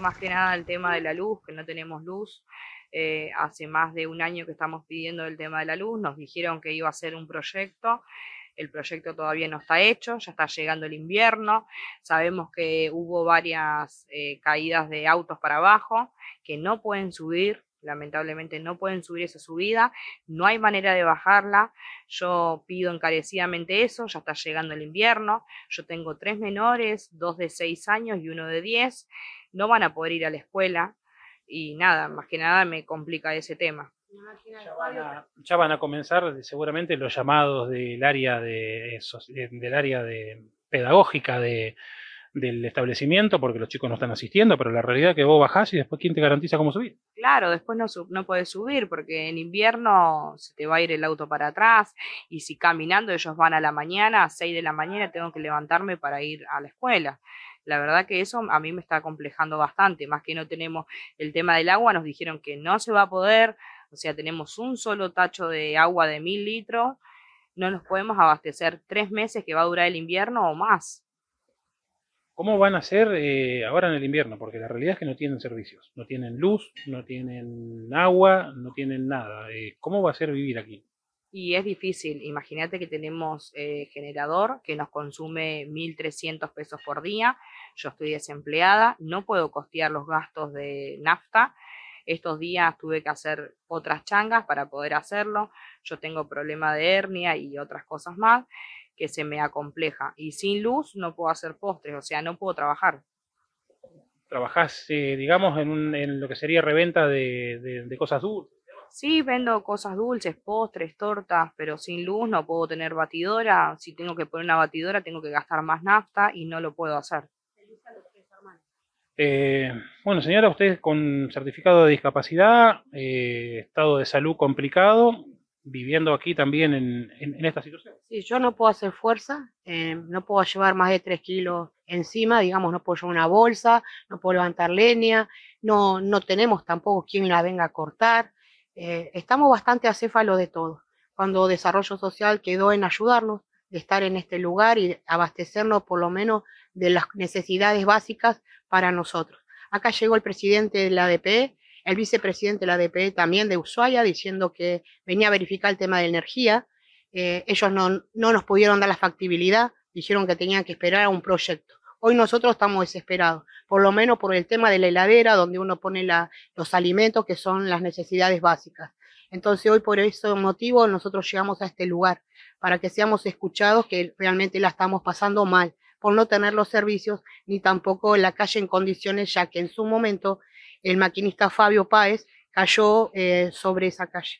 más que nada el tema de la luz, que no tenemos luz. Eh, hace más de un año que estamos pidiendo el tema de la luz, nos dijeron que iba a ser un proyecto, el proyecto todavía no está hecho, ya está llegando el invierno, sabemos que hubo varias eh, caídas de autos para abajo que no pueden subir lamentablemente no pueden subir esa subida, no hay manera de bajarla. Yo pido encarecidamente eso, ya está llegando el invierno, yo tengo tres menores, dos de seis años y uno de diez, no van a poder ir a la escuela y nada, más que nada me complica ese tema. Ya van, a, comenzar seguramente los llamados del área de, eh, eh, del área de pedagógica de, del establecimiento porque los chicos no están asistiendo, pero la realidad es que vos bajás y después quién te garantiza cómo subir. Claro, después no, no subir porque en invierno se te va a ir el auto para atrás y si caminando ellos van a la mañana, a 6 de la mañana tengo que levantarme para ir a la escuela. La verdad que eso a mí me está complejando bastante, más que no tenemos el tema del agua, nos dijeron que no se va a poder, o sea, tenemos un solo tacho de agua de mil litros, no nos podemos abastecer tres meses que va a durar el invierno o más. ¿Cómo van a ser eh, ahora en el invierno? Porque la realidad es que no tienen servicios, no tienen luz, no tienen agua, no tienen nada. Eh, ¿Cómo va a ser vivir aquí? Y es difícil, imagínate que tenemos eh, generador que nos consume 1.300 pesos por día, yo estoy desempleada, no puedo costear los gastos de nafta, estos días tuve que hacer otras changas para poder hacerlo, yo tengo problema de hernia y otras cosas más que se me acompleja. Y sin luz no puedo hacer postres, o sea, no puedo trabajar. ¿Trabajás, eh, digamos, en, en, lo que sería reventa de, de, cosas dulces? Sí, vendo cosas dulces, postres, tortas, pero sin luz no puedo tener batidora. Si tengo que poner una batidora, tengo que gastar más nafta y no lo puedo hacer. Eh, bueno, señora, usted con certificado de discapacidad, eh, estado de salud complicado, viviendo aquí también en, en, esta situación. Sí, yo no puedo hacer fuerza, eh, no puedo llevar más de tres kilos encima, digamos, no puedo llevar una bolsa, no puedo levantar leña, no, no tenemos tampoco quien la venga a cortar. Eh, estamos bastante acéfalo de todo. Cuando Desarrollo Social quedó en ayudarnos, de estar en este lugar y abastecernos por lo menos de las necesidades básicas para nosotros. Acá llegó el presidente de la ADP, el vicepresidente de la DPE también de Ushuaia diciendo que venía a verificar el tema de energía. Eh, ellos no, nos pudieron dar la factibilidad, dijeron que tenían que esperar a un proyecto. Hoy nosotros estamos desesperados, por lo menos por el tema de la heladera, donde uno pone la, los alimentos que son las necesidades básicas. Entonces hoy por ese motivo nosotros llegamos a este lugar, para que seamos escuchados que realmente la estamos pasando mal por no tener los servicios ni tampoco la calle en condiciones, ya que en su momento el maquinista Fabio Páez cayó eh, sobre esa calle.